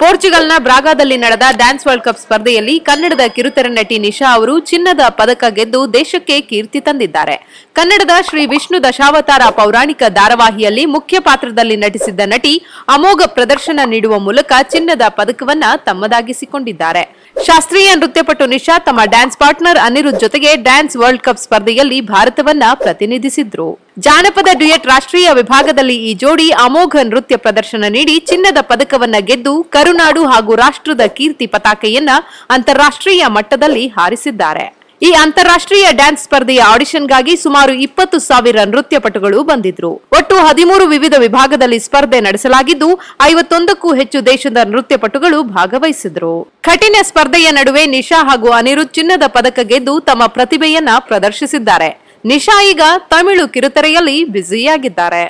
ಪೋರ್ಚುಗಲ್ನ ಬ್ರಾಗಾದಲ್ಲಿ ನಡೆದ dance world cup ಸ್ಪರ್ಧೆಯಲ್ಲಿ ಕನ್ನಡದ ಕಿರುತೆರೆ ನಟಿ ನಿಶಾ ಅವರು ಚಿನ್ನದ ಪದಕ ಗೆದ್ದು ದೇಶಕ್ಕೆ ಕೀರ್ತಿ ತಂದಿದ್ದಾರೆ ಕನ್ನಡದ ಶ್ರೀ ವಿಷ್ಣು ದಶಾವತಾರ ಪೌರಾಣಿಕ ಧಾರಾವಾಹಿಯಲ್ಲಿ ಮುಖ್ಯ ಪಾತ್ರದಲ್ಲಿ ನಟಿಸಿದ್ದ ನಟಿ ಅಮೋಘ ಪ್ರದರ್ಶನ ನೀಡುವ ಮೂಲಕ ಚಿನ್ನದ ಪದಕವನ್ನ ತಮ್ಮದಾಗಿಸಿಕೊಂಡಿದ್ದಾರೆ ಶಾಸ್ತ್ರೀಯ ನೃತ್ಯಪಟು ನಿಶಾ ತಮ್ಮ ಡ್ಯಾನ್ಸ್ ಪಾರ್ಟ್ನರ್ ಅನಿರುದ್ ಜೊತೆಗೆ ಡ್ಯಾನ್ಸ್ ವರ್ಲ್ಡ್ ಕಪ್ ಸ್ಪರ್ಧೆಯಲ್ಲಿ ಭಾರತವನ್ನ ಪ್ರತಿನಿಧಿಸಿದ್ರು ಜಾನಪದ ಡ್ಯುಯೆಟ್ ರಾಷ್ಟ್ರೀಯ ವಿಭಾಗದಲ್ಲಿ ಈ ಜೋಡಿ ಅಮೋಘ ನೃತ್ಯ ಪ್ರದರ್ಶನ ನೀಡಿ ಚಿನ್ನದ ಪದಕವನ್ನ ಗೆದ್ದು ಕರುನಾಡು ಹಾಗೂ ರಾಷ್ಟ್ರದ ಕೀರ್ತಿ ಪತಾಕೆಯನ್ನ ಅಂತಾರಾಷ್ಟ್ರೀಯ ಮಟ್ಟದಲ್ಲಿ ಹಾರಿಸಿದ್ದಾರೆ ಈ ಅಂತಾರಾಷ್ಟ್ರೀಯ ಡ್ಯಾನ್ಸ್ ಸ್ಪರ್ಧೆಯ ಆಡಿಷನ್ಗಾಗಿ ಸುಮಾರು ಇಪ್ಪತ್ತು ಸಾವಿರ ನೃತ್ಯಪಟುಗಳು ಬಂದಿದ್ರು ಒಟ್ಟು ಹದಿಮೂರು ವಿವಿಧ ವಿಭಾಗದಲ್ಲಿ ಸ್ಪರ್ಧೆ ನಡೆಸಲಾಗಿದ್ದು ಐವತ್ತೊಂದಕ್ಕೂ ಹೆಚ್ಚು ದೇಶದ ನೃತ್ಯಪಟುಗಳು ಭಾಗವಹಿಸಿದ್ರು ಕಠಿಣ ಸ್ಪರ್ಧೆಯ ನಡುವೆ ನಿಶಾ ಹಾಗೂ ಅನಿರುದ್ ಚಿನ್ನದ ಪದಕ ಗೆದ್ದು ತಮ್ಮ ಪ್ರತಿಭೆಯನ್ನ ಪ್ರದರ್ಶಿಸಿದ್ದಾರೆ ನಿಶಾ ಈಗ ತಮಿಳು ಕಿರುತೆರೆಯಲ್ಲಿ ಬ್ಯುಸಿಯಾಗಿದ್ದಾರೆ